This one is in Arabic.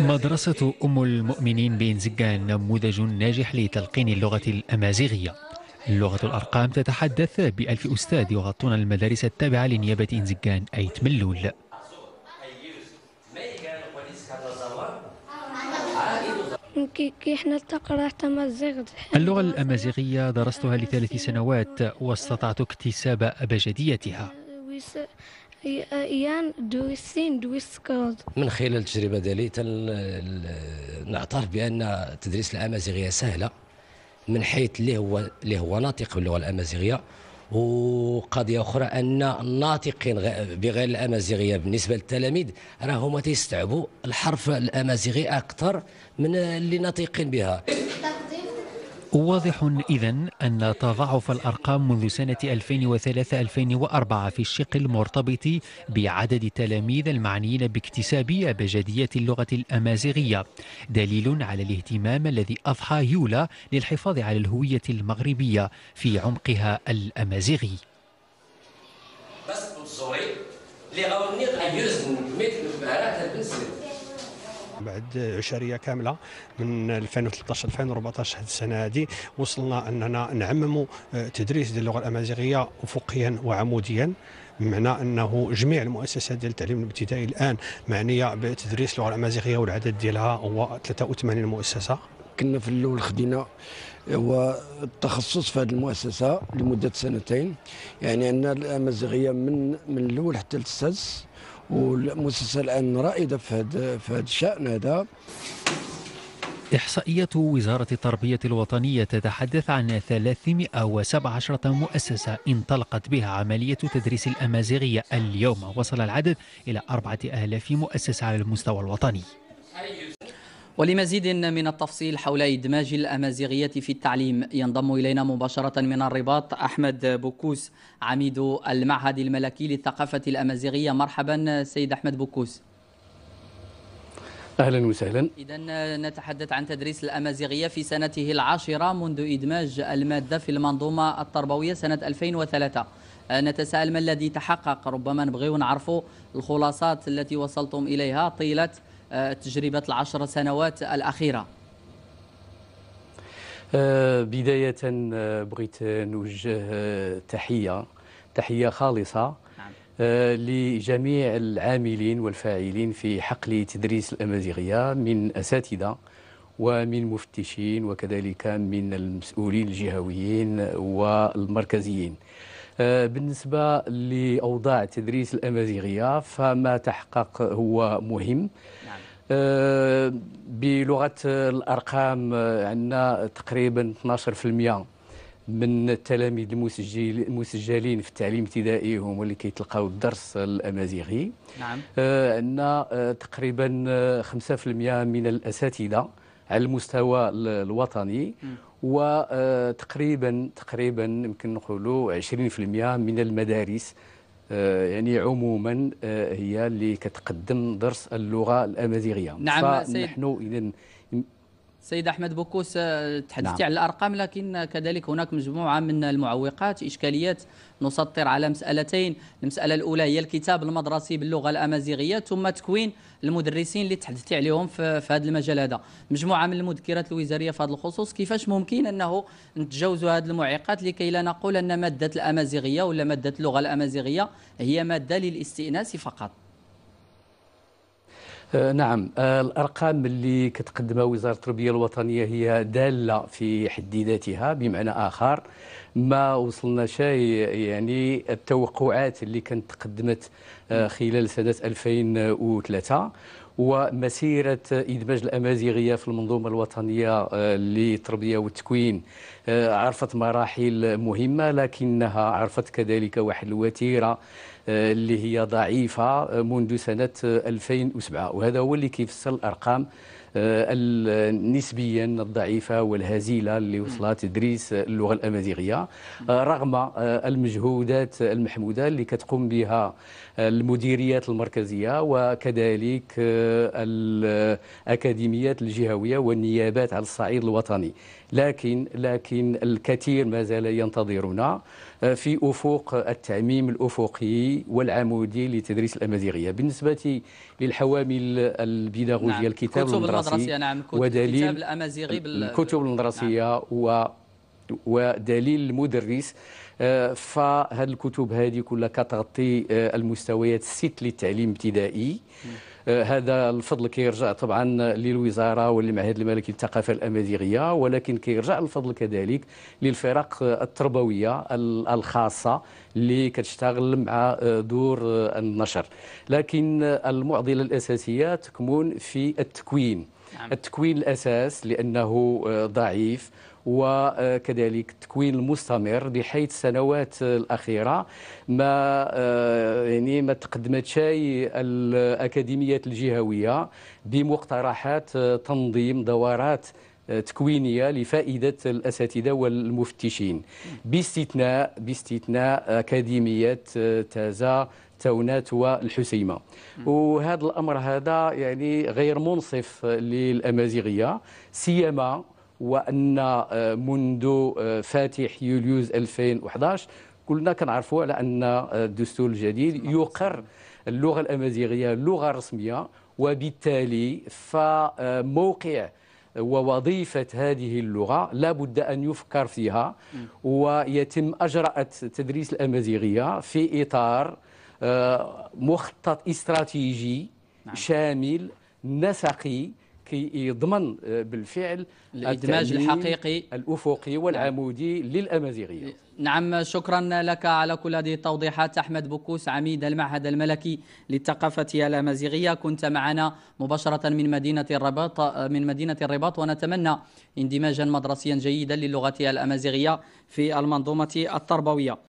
مدرسة أم المؤمنين بإنزجان نموذج ناجح لتلقين اللغة الأمازيغية لغة الأرقام تتحدث بألف أستاذ يغطون المدارس التابعة لنيابة إنزجان أيت ملول اللغة الأمازيغية درستها لثلاث سنوات واستطعت اكتساب أبجديتها آه، ايان دويسين كود من خلال التجربه ديالي نعترف بان تدريس الامازيغيه سهله من حيث اللي هو اللي هو ناطق باللغه الامازيغيه وقضيه اخرى ان الناطقين بغير الامازيغيه بالنسبه للتلاميذ راهما تيستعبوا الحرف الامازيغي اكثر من اللي ناطقين بها واضح إذا أن تضاعف الأرقام منذ سنة 2003-2004 في الشق المرتبط بعدد التلاميذ المعنيين باكتساب أبجديات اللغة الأمازيغية دليل على الاهتمام الذي أضحى يولا للحفاظ على الهوية المغربية في عمقها الأمازيغي بعد عشريه كامله من 2013 2014 هذه السنه هذه وصلنا اننا نعمموا آه، تدريس ديال اللغه الامازيغيه افقيا وعموديا بمعنى انه جميع المؤسسات ديال التعليم الابتدائي الان معنيه بتدريس اللغه الامازيغيه والعدد ديالها هو 83 مؤسسه كنا في الاول خدينا هو آه، التخصص في هذه المؤسسه لمده سنتين يعني ان الامازيغيه من من الاول حتى للسادس والمؤسسه الان رائده في هذا في هذا الشان هذا إحصائيات وزارة التربية الوطنية تتحدث عن 317 مؤسسة انطلقت بها عملية تدريس الأمازيغية اليوم وصل العدد إلى 4000 مؤسسة على المستوى الوطني ولمزيد من التفصيل حول إدماج الأمازيغية في التعليم ينضم إلينا مباشرة من الرباط أحمد بوكوس عميد المعهد الملكي للثقافة الأمازيغية مرحبا سيد أحمد بوكوس أهلا وسهلا إذا نتحدث عن تدريس الأمازيغية في سنته العاشرة منذ إدماج المادة في المنظومة التربوية سنة 2003 نتساءل ما الذي تحقق ربما نبغيو نعرفوا الخلاصات التي وصلتم إليها طيلة تجربة العشر سنوات الأخيرة آه، بداية آه، بغيت نوجه آه، تحية تحية خالصة نعم. لجميع العاملين والفاعلين في حقل تدريس الأمازيغية من أساتذة ومن مفتشين وكذلك من المسؤولين الجهويين والمركزيين بالنسبة لأوضاع تدريس الأمازيغية فما تحقق هو مهم نعم. آه، بلغه الارقام آه، عندنا تقريبا 12% من التلاميذ المسجلين في التعليم الابتدائي هم اللي كيتلقاو الدرس الامازيغي نعم آه، عندنا تقريبا 5% من الاساتذه على المستوى الوطني وتقريبا تقريبا يمكن نقولوا 20% من المدارس آه، يعني عموما آه، هي اللي كتقدم درس اللغه الامازيغيه نعم فنحن اذا سيد احمد بوكوس آه، تحدثتي نعم. عن الارقام لكن كذلك هناك مجموعه من المعوقات اشكاليات نسطر على مسالتين المساله الاولى هي الكتاب المدرسي باللغه الامازيغيه ثم تكوين المدرسين اللي تحدثتي عليهم في, في هذا المجال هذا مجموعه من المذكرات الوزاريه في هذا الخصوص كيفاش ممكن انه نتجاوزوا هذه المعيقات لكي لا نقول ان ماده الامازيغيه ولا ماده اللغه الامازيغيه هي ماده للاستئناس فقط آه، نعم آه، الارقام اللي كتقدمها وزاره التربيه الوطنيه هي داله في حد ذاتها بمعنى اخر ما وصلنا شيء يعني التوقعات اللي كانت تقدمت آه، خلال سنه 2003 ومسيرة إدماج الأمازيغية في المنظومة الوطنية للتربية والتكوين عرفت مراحل مهمة لكنها عرفت كذلك واحد الوتيرة آه، اللي هي ضعيفة آه، منذ سنة 2007 آه، وهذا هو اللي كيفسر الأرقام نسبيا الضعيفة والهزيلة اللي وصلت تدريس اللغة الأمازيغية رغم المجهودات المحمودة اللي كتقوم بها المديريات المركزية وكذلك الأكاديميات الجهوية والنيابات على الصعيد الوطني لكن لكن الكثير ما زال ينتظرنا آه، في أفق التعميم الأفقي والعمودي لتدريس الأمازيغية بالنسبة للحوامل البيداغوجية نعم. الكتاب المدرسي نعم. ودليل الكتاب الأمازيغي بال... الكتب المدرسية نعم. و ودليل المدرس فهذه آه، الكتب هذه كلها كتغطي آه، المستويات الست للتعليم الابتدائي آه، هذا الفضل كيرجع طبعا للوزاره وللمعهد الملكي للثقافه الامازيغيه ولكن كيرجع الفضل كذلك للفرق التربويه الخاصه اللي كتشتغل مع دور النشر لكن المعضله الاساسيه تكمن في التكوين نعم. التكوين الاساس لانه ضعيف وكذلك التكوين المستمر بحيث السنوات الاخيره ما آه، يعني ما تقدمتش الاكاديميات الجهويه بمقترحات آه، تنظيم دورات آه، تكوينيه لفائده الاساتذه والمفتشين باستثناء باستثناء اكاديميه تازا تونات والحسيمه وهذا الامر هذا يعني غير منصف للامازيغيه سيما وان آه، منذ آه، فاتح يوليوز 2011 كلنا كنعرفوا على ان آه، الدستور الجديد يقر اللغه الامازيغيه لغه رسميه وبالتالي فموقع ووظيفة هذه اللغة لا بد أن يفكر فيها ويتم أجراءة تدريس الأمازيغية في إطار مخطط استراتيجي نعم. شامل نسقي كي يضمن آه، بالفعل الادماج الحقيقي الافقي والعمودي للامازيغيه نعم شكرا لك على كل هذه التوضيحات احمد بوكوس عميد المعهد الملكي للثقافه الامازيغيه كنت معنا مباشره من مدينه الرباط آه، من مدينه الرباط ونتمنى اندماجا مدرسيا جيدا للغه الامازيغيه في المنظومه التربويه